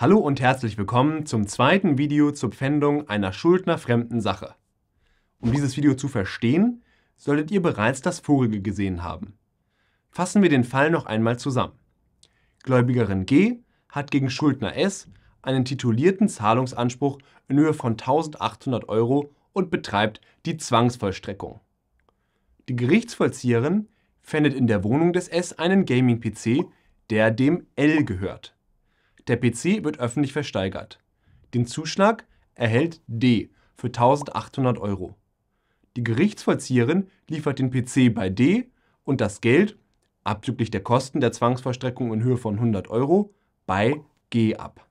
Hallo und herzlich willkommen zum zweiten Video zur Pfändung einer schuldnerfremden Sache. Um dieses Video zu verstehen, solltet ihr bereits das vorige gesehen haben. Fassen wir den Fall noch einmal zusammen. Gläubigerin G hat gegen Schuldner S einen titulierten Zahlungsanspruch in Höhe von 1800 Euro und betreibt die Zwangsvollstreckung. Die Gerichtsvollzieherin fändet in der Wohnung des S einen Gaming-PC, der dem L gehört. Der PC wird öffentlich versteigert. Den Zuschlag erhält D für 1800 Euro. Die Gerichtsvollzieherin liefert den PC bei D und das Geld, abzüglich der Kosten der Zwangsvollstreckung in Höhe von 100 Euro, bei G ab.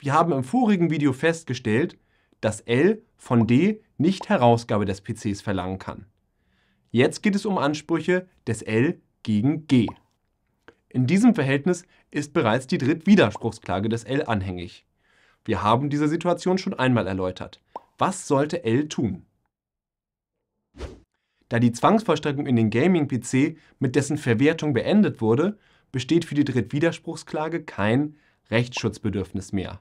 Wir haben im vorigen Video festgestellt, dass L von D nicht Herausgabe des PCs verlangen kann. Jetzt geht es um Ansprüche des L gegen G. In diesem Verhältnis ist bereits die Drittwiderspruchsklage des L anhängig. Wir haben diese Situation schon einmal erläutert. Was sollte L tun? Da die Zwangsvollstreckung in den Gaming-PC mit dessen Verwertung beendet wurde, besteht für die Drittwiderspruchsklage kein Rechtsschutzbedürfnis mehr.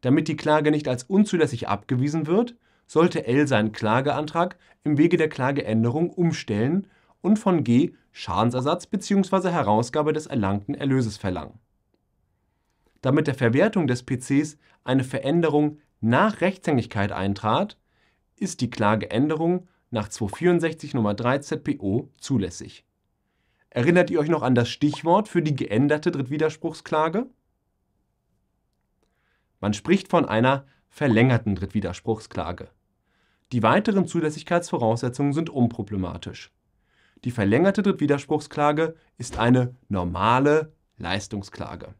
Damit die Klage nicht als unzulässig abgewiesen wird, sollte L seinen Klageantrag im Wege der Klageänderung umstellen und von G Schadensersatz bzw. Herausgabe des erlangten Erlöses verlangen. Da mit der Verwertung des PCs eine Veränderung nach Rechtshängigkeit eintrat, ist die Klageänderung nach 264 Nummer 3 ZPO zulässig. Erinnert ihr euch noch an das Stichwort für die geänderte Drittwiderspruchsklage? Man spricht von einer verlängerten Drittwiderspruchsklage. Die weiteren Zulässigkeitsvoraussetzungen sind unproblematisch. Die verlängerte Drittwiderspruchsklage ist eine normale Leistungsklage.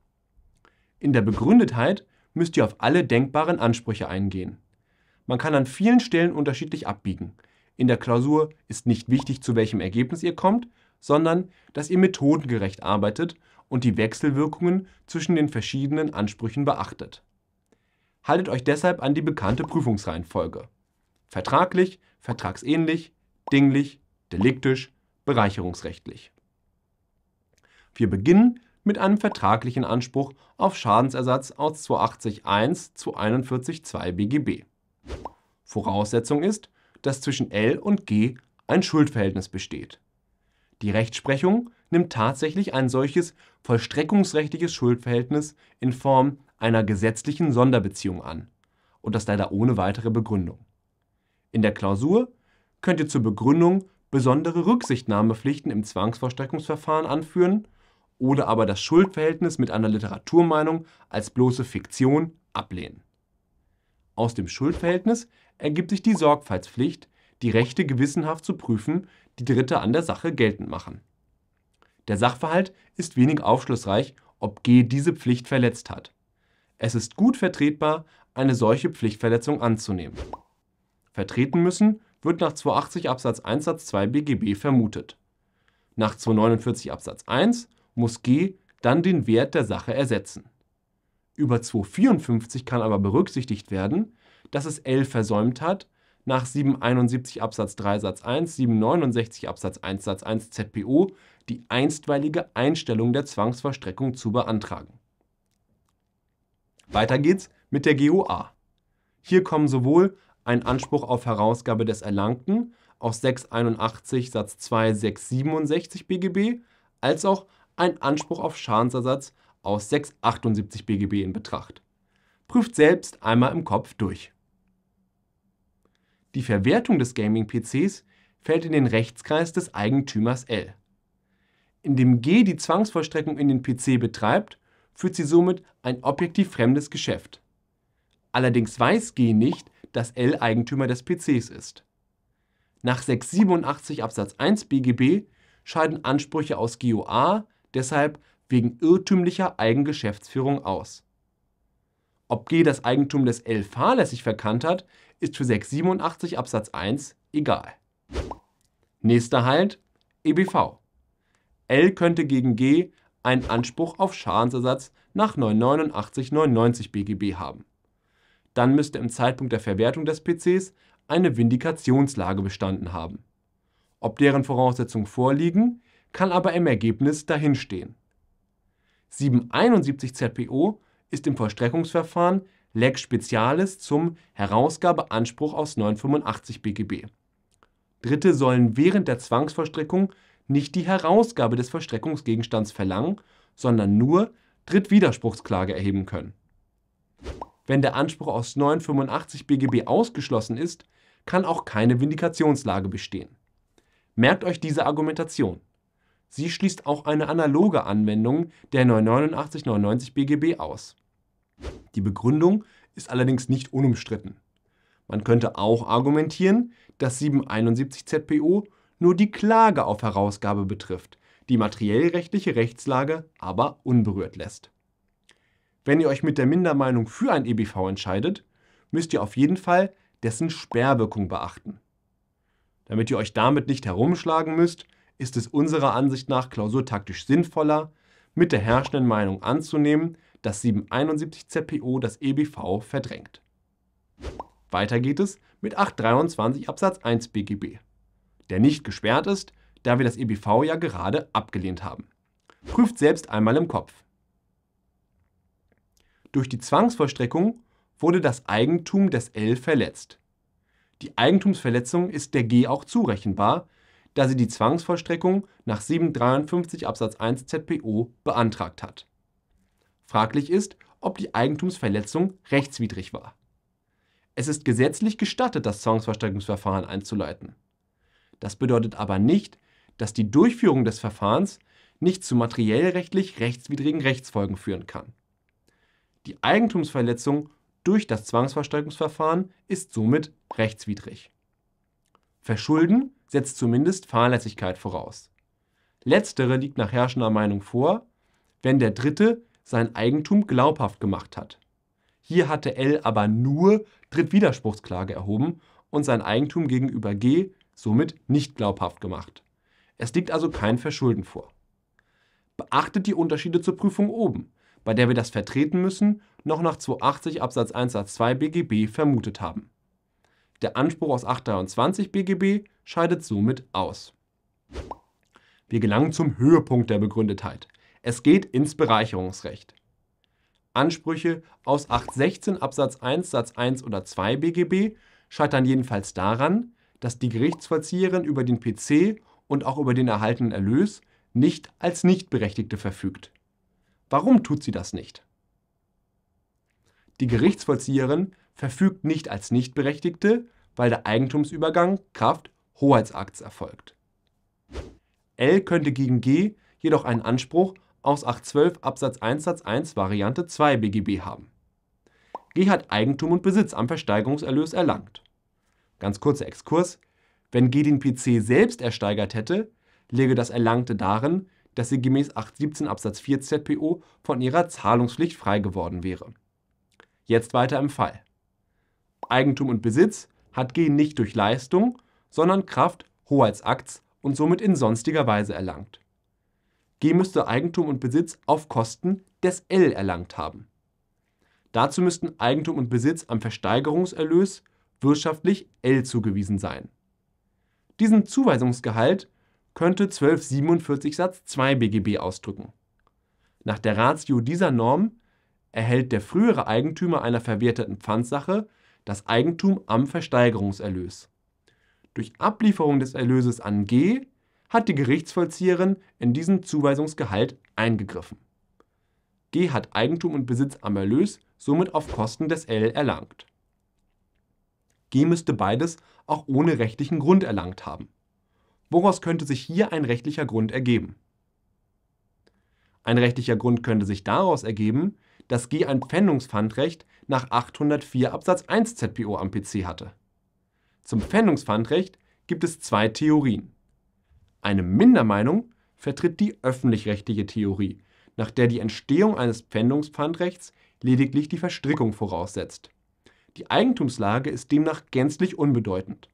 In der Begründetheit müsst ihr auf alle denkbaren Ansprüche eingehen. Man kann an vielen Stellen unterschiedlich abbiegen. In der Klausur ist nicht wichtig, zu welchem Ergebnis ihr kommt, sondern dass ihr methodengerecht arbeitet und die Wechselwirkungen zwischen den verschiedenen Ansprüchen beachtet. Haltet euch deshalb an die bekannte Prüfungsreihenfolge. Vertraglich, vertragsähnlich, dinglich, deliktisch, bereicherungsrechtlich. Wir beginnen mit einem vertraglichen Anspruch auf Schadensersatz aus 280.1 zu 41.2 BGB. Voraussetzung ist, dass zwischen L und G ein Schuldverhältnis besteht. Die Rechtsprechung nimmt tatsächlich ein solches vollstreckungsrechtliches Schuldverhältnis in Form einer gesetzlichen Sonderbeziehung an. Und das leider ohne weitere Begründung. In der Klausur könnt ihr zur Begründung besondere Rücksichtnahmepflichten im Zwangsvorstreckungsverfahren anführen oder aber das Schuldverhältnis mit einer Literaturmeinung als bloße Fiktion ablehnen. Aus dem Schuldverhältnis ergibt sich die Sorgfaltspflicht, die Rechte gewissenhaft zu prüfen, die Dritte an der Sache geltend machen. Der Sachverhalt ist wenig aufschlussreich, ob G diese Pflicht verletzt hat. Es ist gut vertretbar, eine solche Pflichtverletzung anzunehmen. Vertreten müssen wird nach 280 Absatz 1 Satz 2 BGB vermutet. Nach 249 Absatz 1 muss G dann den Wert der Sache ersetzen. Über 254 kann aber berücksichtigt werden, dass es L versäumt hat, nach 771 Absatz 3 Satz 1, 769 Absatz 1 Satz 1 ZPO die einstweilige Einstellung der Zwangsverstreckung zu beantragen. Weiter geht's mit der GOA. Hier kommen sowohl ein Anspruch auf Herausgabe des Erlangten aus 681 Satz 2 667 BGB als auch ein Anspruch auf Schadensersatz aus 678 BGB in Betracht. Prüft selbst einmal im Kopf durch. Die Verwertung des Gaming-PCs fällt in den Rechtskreis des Eigentümers L. Indem G die Zwangsvollstreckung in den PC betreibt, führt sie somit ein objektiv fremdes Geschäft. Allerdings weiß G nicht, dass L Eigentümer des PCs ist. Nach 687 Absatz 1 BGB scheiden Ansprüche aus GOA deshalb wegen irrtümlicher Eigengeschäftsführung aus. Ob G das Eigentum des L fahrlässig verkannt hat, ist für 687 Absatz 1 egal. Nächster Halt EBV. L könnte gegen G einen Anspruch auf Schadensersatz nach 989 99 BGB haben dann müsste im Zeitpunkt der Verwertung des PCs eine Vindikationslage bestanden haben. Ob deren Voraussetzungen vorliegen, kann aber im Ergebnis dahinstehen. 771 ZPO ist im Vollstreckungsverfahren Lex Specialis zum Herausgabeanspruch aus 985 BGB. Dritte sollen während der Zwangsvollstreckung nicht die Herausgabe des Vollstreckungsgegenstands verlangen, sondern nur Drittwiderspruchsklage erheben können. Wenn der Anspruch aus 985 BGB ausgeschlossen ist, kann auch keine Vindikationslage bestehen. Merkt euch diese Argumentation. Sie schließt auch eine analoge Anwendung der 989 99 BGB aus. Die Begründung ist allerdings nicht unumstritten. Man könnte auch argumentieren, dass 771 ZPO nur die Klage auf Herausgabe betrifft, die materiellrechtliche Rechtslage aber unberührt lässt. Wenn ihr euch mit der Mindermeinung für ein EBV entscheidet, müsst ihr auf jeden Fall dessen Sperrwirkung beachten. Damit ihr euch damit nicht herumschlagen müsst, ist es unserer Ansicht nach klausurtaktisch sinnvoller, mit der herrschenden Meinung anzunehmen, dass 771 ZPO das EBV verdrängt. Weiter geht es mit 823 Absatz 1 BGB, der nicht gesperrt ist, da wir das EBV ja gerade abgelehnt haben. Prüft selbst einmal im Kopf. Durch die Zwangsvollstreckung wurde das Eigentum des L verletzt. Die Eigentumsverletzung ist der G auch zurechenbar, da sie die Zwangsvollstreckung nach 753 Absatz 1 ZPO beantragt hat. Fraglich ist, ob die Eigentumsverletzung rechtswidrig war. Es ist gesetzlich gestattet, das Zwangsvollstreckungsverfahren einzuleiten. Das bedeutet aber nicht, dass die Durchführung des Verfahrens nicht zu materiellrechtlich rechtswidrigen Rechtsfolgen führen kann. Die Eigentumsverletzung durch das Zwangsverstreckungsverfahren ist somit rechtswidrig. Verschulden setzt zumindest Fahrlässigkeit voraus. Letztere liegt nach herrschender Meinung vor, wenn der Dritte sein Eigentum glaubhaft gemacht hat. Hier hatte L aber nur Drittwiderspruchsklage erhoben und sein Eigentum gegenüber G somit nicht glaubhaft gemacht. Es liegt also kein Verschulden vor. Beachtet die Unterschiede zur Prüfung oben bei der wir das Vertreten müssen noch nach 280 Absatz 1 Satz 2 BGB vermutet haben. Der Anspruch aus 823 BGB scheidet somit aus. Wir gelangen zum Höhepunkt der Begründetheit. Es geht ins Bereicherungsrecht. Ansprüche aus 816 Absatz 1 Satz 1 oder 2 BGB scheitern jedenfalls daran, dass die Gerichtsvollzieherin über den PC und auch über den erhaltenen Erlös nicht als Nichtberechtigte verfügt. Warum tut sie das nicht? Die Gerichtsvollzieherin verfügt nicht als Nichtberechtigte, weil der Eigentumsübergang Kraft Hoheitsakts erfolgt. L könnte gegen G jedoch einen Anspruch aus 812 Absatz 1 Satz 1 Variante 2 BGB haben. G hat Eigentum und Besitz am Versteigerungserlös erlangt. Ganz kurzer Exkurs. Wenn G den PC selbst ersteigert hätte, läge das Erlangte darin, dass sie gemäß 817 Absatz 4 ZPO von ihrer Zahlungspflicht frei geworden wäre. Jetzt weiter im Fall. Eigentum und Besitz hat G nicht durch Leistung, sondern Kraft Hoheitsakts und somit in sonstiger Weise erlangt. G müsste Eigentum und Besitz auf Kosten des L erlangt haben. Dazu müssten Eigentum und Besitz am Versteigerungserlös wirtschaftlich L zugewiesen sein. Diesen Zuweisungsgehalt könnte 1247 Satz 2 BGB ausdrücken. Nach der Ratio dieser Norm erhält der frühere Eigentümer einer verwerteten Pfandsache das Eigentum am Versteigerungserlös. Durch Ablieferung des Erlöses an G hat die Gerichtsvollzieherin in diesen Zuweisungsgehalt eingegriffen. G hat Eigentum und Besitz am Erlös somit auf Kosten des L erlangt. G müsste beides auch ohne rechtlichen Grund erlangt haben. Woraus könnte sich hier ein rechtlicher Grund ergeben? Ein rechtlicher Grund könnte sich daraus ergeben, dass G ein Pfändungspfandrecht nach 804 Absatz 1 ZPO am PC hatte. Zum Pfändungspfandrecht gibt es zwei Theorien. Eine Mindermeinung vertritt die öffentlich-rechtliche Theorie, nach der die Entstehung eines Pfändungspfandrechts lediglich die Verstrickung voraussetzt. Die Eigentumslage ist demnach gänzlich unbedeutend.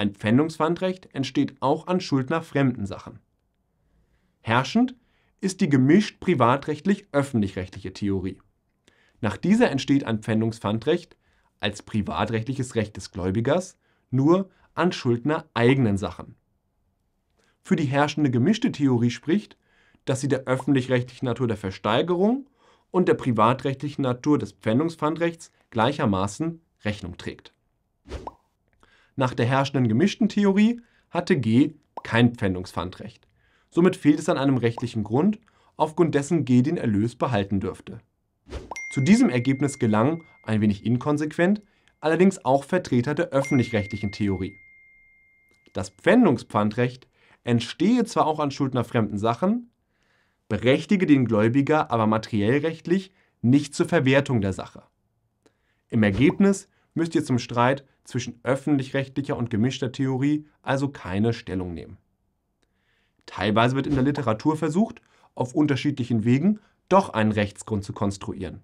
Ein Pfändungspfandrecht entsteht auch an Schuld nach fremden Sachen. Herrschend ist die gemischt privatrechtlich-öffentlich-rechtliche Theorie. Nach dieser entsteht ein Pfändungspfandrecht als privatrechtliches Recht des Gläubigers nur an Schuldner eigenen Sachen. Für die herrschende gemischte Theorie spricht, dass sie der öffentlich-rechtlichen Natur der Versteigerung und der privatrechtlichen Natur des Pfändungspfandrechts gleichermaßen Rechnung trägt. Nach der herrschenden gemischten Theorie hatte G kein Pfändungspfandrecht. Somit fehlt es an einem rechtlichen Grund, aufgrund dessen G den Erlös behalten dürfte. Zu diesem Ergebnis gelangen, ein wenig inkonsequent, allerdings auch Vertreter der öffentlich-rechtlichen Theorie. Das Pfändungspfandrecht entstehe zwar auch an Schuldner fremden Sachen, berechtige den Gläubiger aber materiellrechtlich nicht zur Verwertung der Sache. Im Ergebnis müsst ihr zum Streit zwischen öffentlich-rechtlicher und gemischter Theorie also keine Stellung nehmen. Teilweise wird in der Literatur versucht, auf unterschiedlichen Wegen doch einen Rechtsgrund zu konstruieren.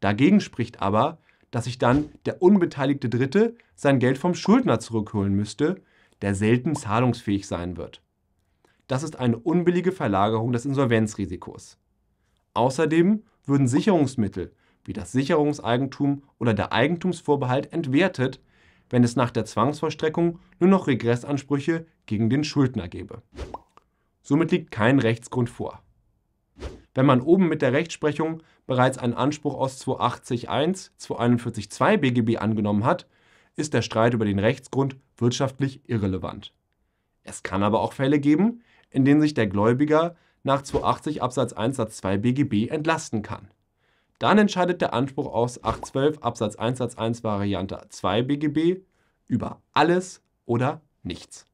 Dagegen spricht aber, dass sich dann der unbeteiligte Dritte sein Geld vom Schuldner zurückholen müsste, der selten zahlungsfähig sein wird. Das ist eine unbillige Verlagerung des Insolvenzrisikos. Außerdem würden Sicherungsmittel wie das Sicherungseigentum oder der Eigentumsvorbehalt entwertet, wenn es nach der Zwangsvollstreckung nur noch Regressansprüche gegen den Schuldner gäbe. Somit liegt kein Rechtsgrund vor. Wenn man oben mit der Rechtsprechung bereits einen Anspruch aus 280.1, 241.2 BGB angenommen hat, ist der Streit über den Rechtsgrund wirtschaftlich irrelevant. Es kann aber auch Fälle geben, in denen sich der Gläubiger nach 280 Absatz 1 Satz 2 BGB entlasten kann. Dann entscheidet der Anspruch aus 812 Absatz 1 Satz 1 Variante 2 BGB über alles oder nichts.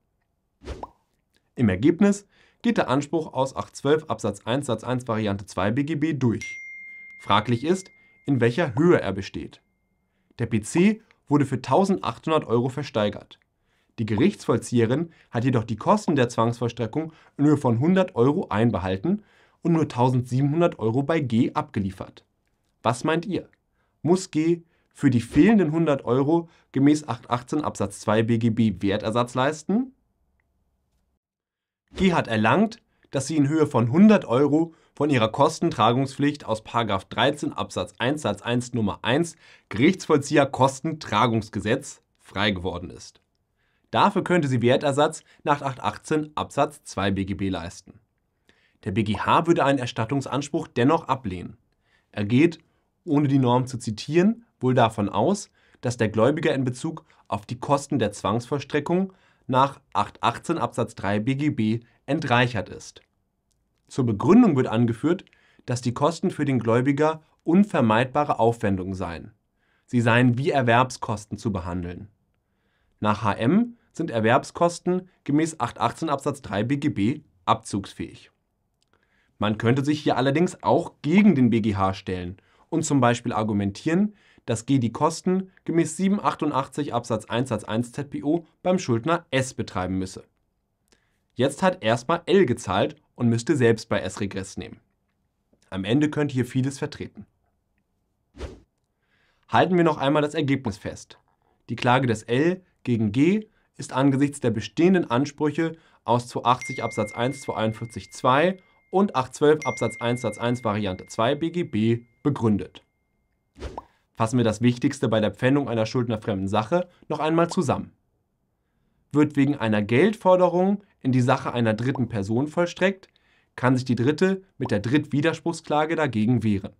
Im Ergebnis geht der Anspruch aus 812 Absatz 1 Satz 1 Variante 2 BGB durch. Fraglich ist, in welcher Höhe er besteht. Der PC wurde für 1800 Euro versteigert. Die Gerichtsvollzieherin hat jedoch die Kosten der Zwangsvollstreckung in Höhe von 100 Euro einbehalten und nur 1700 Euro bei G abgeliefert. Was meint ihr? Muss G für die fehlenden 100 Euro gemäß 818 Absatz 2 BGB Wertersatz leisten? G hat erlangt, dass sie in Höhe von 100 Euro von ihrer Kostentragungspflicht aus 13 Absatz 1 Satz 1 Nummer 1 Gerichtsvollzieher Kostentragungsgesetz frei geworden ist. Dafür könnte sie Wertersatz nach 818 Absatz 2 BGB leisten. Der BGH würde einen Erstattungsanspruch dennoch ablehnen. Er geht ohne die Norm zu zitieren, wohl davon aus, dass der Gläubiger in Bezug auf die Kosten der Zwangsvollstreckung nach 818 Absatz 3 BGB entreichert ist. Zur Begründung wird angeführt, dass die Kosten für den Gläubiger unvermeidbare Aufwendungen seien. Sie seien wie Erwerbskosten zu behandeln. Nach HM sind Erwerbskosten gemäß 818 Absatz 3 BGB abzugsfähig. Man könnte sich hier allerdings auch gegen den BGH stellen und zum Beispiel argumentieren, dass G die Kosten gemäß 788 Absatz 1 Satz 1 ZPO beim Schuldner S betreiben müsse. Jetzt hat erstmal L gezahlt und müsste selbst bei S Regress nehmen. Am Ende könnte hier vieles vertreten. Halten wir noch einmal das Ergebnis fest. Die Klage des L gegen G ist angesichts der bestehenden Ansprüche aus 280 Absatz 1 241 2 und 812 Absatz 1 Satz 1 Variante 2 BGB begründet. Fassen wir das Wichtigste bei der Pfändung einer schuldnerfremden Sache noch einmal zusammen. Wird wegen einer Geldforderung in die Sache einer dritten Person vollstreckt, kann sich die dritte mit der Drittwiderspruchsklage dagegen wehren.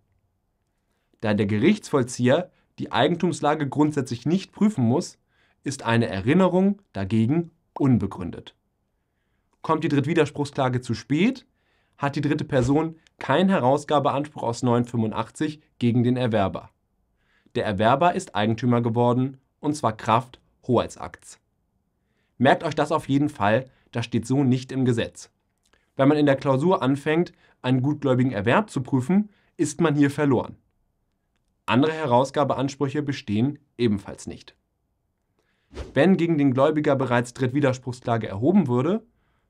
Da der Gerichtsvollzieher die Eigentumslage grundsätzlich nicht prüfen muss, ist eine Erinnerung dagegen unbegründet. Kommt die Drittwiderspruchsklage zu spät, hat die dritte Person kein Herausgabeanspruch aus 985 gegen den Erwerber. Der Erwerber ist Eigentümer geworden, und zwar Kraft Hoheitsakts. Merkt euch das auf jeden Fall, das steht so nicht im Gesetz. Wenn man in der Klausur anfängt, einen gutgläubigen Erwerb zu prüfen, ist man hier verloren. Andere Herausgabeansprüche bestehen ebenfalls nicht. Wenn gegen den Gläubiger bereits Drittwiderspruchsklage erhoben würde,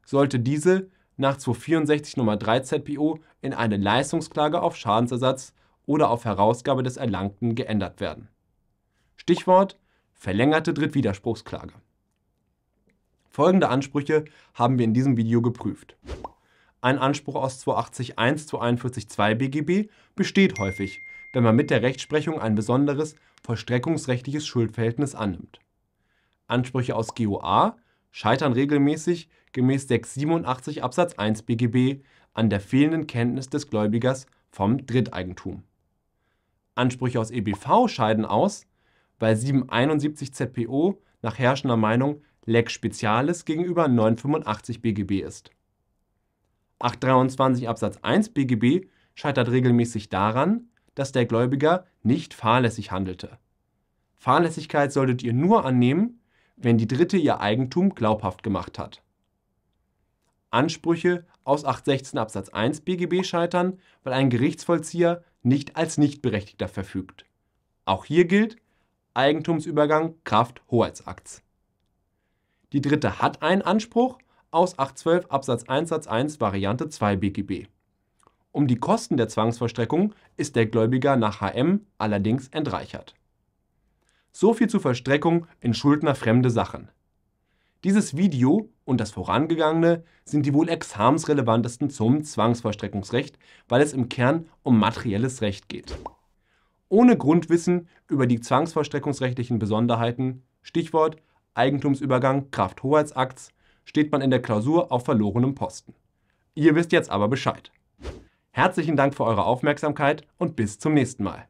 sollte diese nach 264 Nummer 3 ZPO in eine Leistungsklage auf Schadensersatz oder auf Herausgabe des Erlangten geändert werden. Stichwort verlängerte Drittwiderspruchsklage. Folgende Ansprüche haben wir in diesem Video geprüft. Ein Anspruch aus 280.1 241.2 BGB besteht häufig, wenn man mit der Rechtsprechung ein besonderes vollstreckungsrechtliches Schuldverhältnis annimmt. Ansprüche aus GOA scheitern regelmäßig, gemäß 687 Absatz 1 BGB an der fehlenden Kenntnis des Gläubigers vom Dritteigentum. Ansprüche aus EBV scheiden aus, weil 771 ZPO nach herrschender Meinung Lex Specialis gegenüber 985 BGB ist. 823 Absatz 1 BGB scheitert regelmäßig daran, dass der Gläubiger nicht fahrlässig handelte. Fahrlässigkeit solltet ihr nur annehmen, wenn die Dritte ihr Eigentum glaubhaft gemacht hat. Ansprüche aus 816 Absatz 1 BGB scheitern, weil ein Gerichtsvollzieher nicht als Nichtberechtigter verfügt. Auch hier gilt Eigentumsübergang Kraft Hoheitsakts. Die dritte hat einen Anspruch aus 812 Absatz 1 Satz 1 Variante 2 BGB. Um die Kosten der Zwangsvollstreckung ist der Gläubiger nach HM allerdings entreichert. So viel zur Verstreckung in schuldnerfremde Sachen. Dieses Video und das vorangegangene sind die wohl examensrelevantesten zum Zwangsvollstreckungsrecht, weil es im Kern um materielles Recht geht. Ohne Grundwissen über die zwangsvollstreckungsrechtlichen Besonderheiten, Stichwort Eigentumsübergang, Kraft Hoheitsakts, steht man in der Klausur auf verlorenem Posten. Ihr wisst jetzt aber Bescheid. Herzlichen Dank für eure Aufmerksamkeit und bis zum nächsten Mal.